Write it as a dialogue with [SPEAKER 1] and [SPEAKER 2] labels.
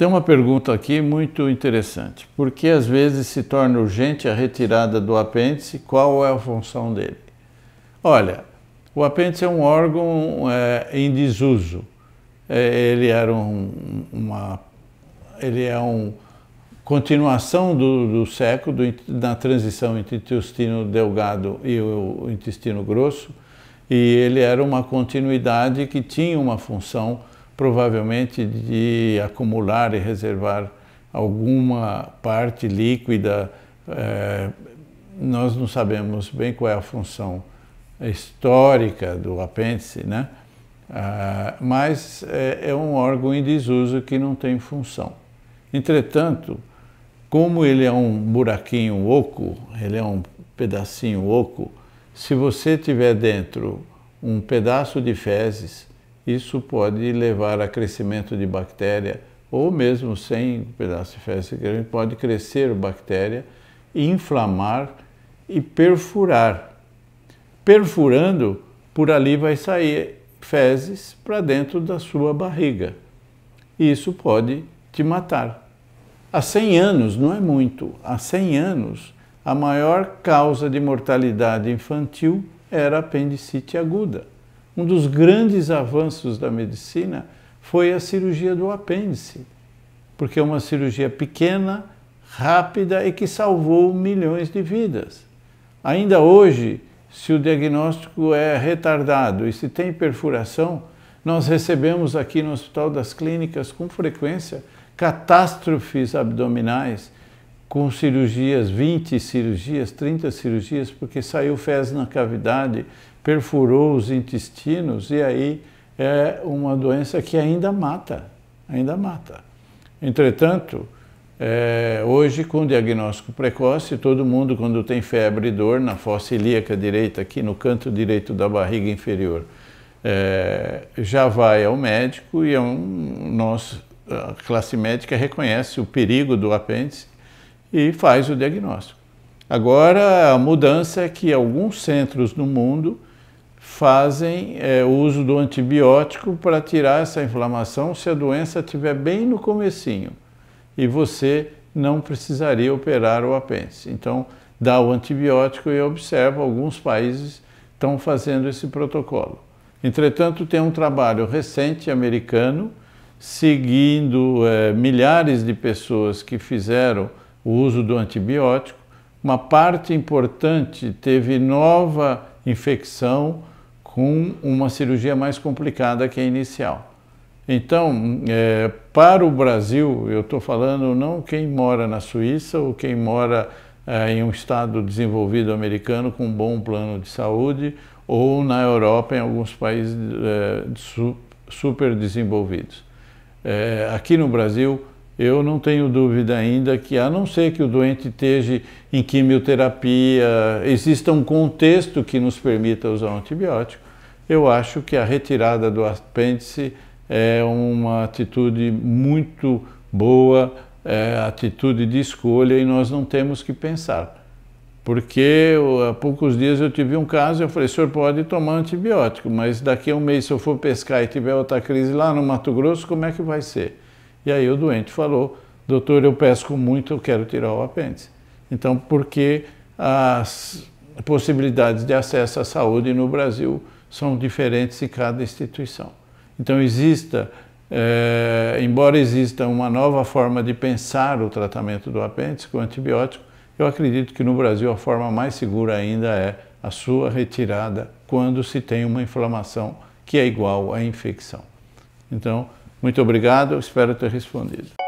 [SPEAKER 1] Tem uma pergunta aqui muito interessante. Por que às vezes se torna urgente a retirada do apêndice? Qual é a função dele? Olha, o apêndice é um órgão é, em desuso. É, ele era um, uma, ele é uma continuação do, do seco do, na transição entre o intestino delgado e o intestino grosso, e ele era uma continuidade que tinha uma função provavelmente de acumular e reservar alguma parte líquida. É, nós não sabemos bem qual é a função histórica do apêndice, né? Ah, mas é, é um órgão em desuso que não tem função. Entretanto, como ele é um buraquinho oco, ele é um pedacinho oco, se você tiver dentro um pedaço de fezes, isso pode levar a crescimento de bactéria, ou mesmo sem pedaço de fezes grande, pode crescer bactéria, inflamar e perfurar. Perfurando, por ali vai sair fezes para dentro da sua barriga. E isso pode te matar. Há 100 anos, não é muito, há 100 anos, a maior causa de mortalidade infantil era apendicite aguda. Um dos grandes avanços da medicina foi a cirurgia do apêndice, porque é uma cirurgia pequena, rápida e que salvou milhões de vidas. Ainda hoje, se o diagnóstico é retardado e se tem perfuração, nós recebemos aqui no Hospital das Clínicas com frequência catástrofes abdominais com cirurgias, 20 cirurgias, 30 cirurgias, porque saiu fezes na cavidade, perfurou os intestinos e aí é uma doença que ainda mata, ainda mata. Entretanto, é, hoje, com diagnóstico precoce, todo mundo, quando tem febre e dor na fossa ilíaca direita, aqui no canto direito da barriga inferior, é, já vai ao médico e é um, nós, a classe médica reconhece o perigo do apêndice e faz o diagnóstico. Agora, a mudança é que alguns centros no mundo fazem é, uso do antibiótico para tirar essa inflamação se a doença estiver bem no comecinho e você não precisaria operar o apêndice. Então, dá o antibiótico e observa, alguns países estão fazendo esse protocolo. Entretanto, tem um trabalho recente americano seguindo é, milhares de pessoas que fizeram o uso do antibiótico, uma parte importante teve nova infecção com uma cirurgia mais complicada que a inicial. Então, é, para o Brasil, eu estou falando não quem mora na Suíça ou quem mora é, em um estado desenvolvido americano com um bom plano de saúde ou na Europa, em alguns países é, super desenvolvidos. É, aqui no Brasil, eu não tenho dúvida ainda que, a não ser que o doente esteja em quimioterapia, exista um contexto que nos permita usar um antibiótico, eu acho que a retirada do apêndice é uma atitude muito boa, é atitude de escolha e nós não temos que pensar. Porque há poucos dias eu tive um caso e eu falei, senhor pode tomar antibiótico, mas daqui a um mês se eu for pescar e tiver outra crise lá no Mato Grosso, como é que vai ser? E aí o doente falou: Doutor, eu pesco muito, eu quero tirar o apêndice. Então, porque as possibilidades de acesso à saúde no Brasil são diferentes em cada instituição. Então, exista, é, embora exista uma nova forma de pensar o tratamento do apêndice com antibiótico, eu acredito que no Brasil a forma mais segura ainda é a sua retirada quando se tem uma inflamação que é igual à infecção. Então, muito obrigado, espero ter respondido.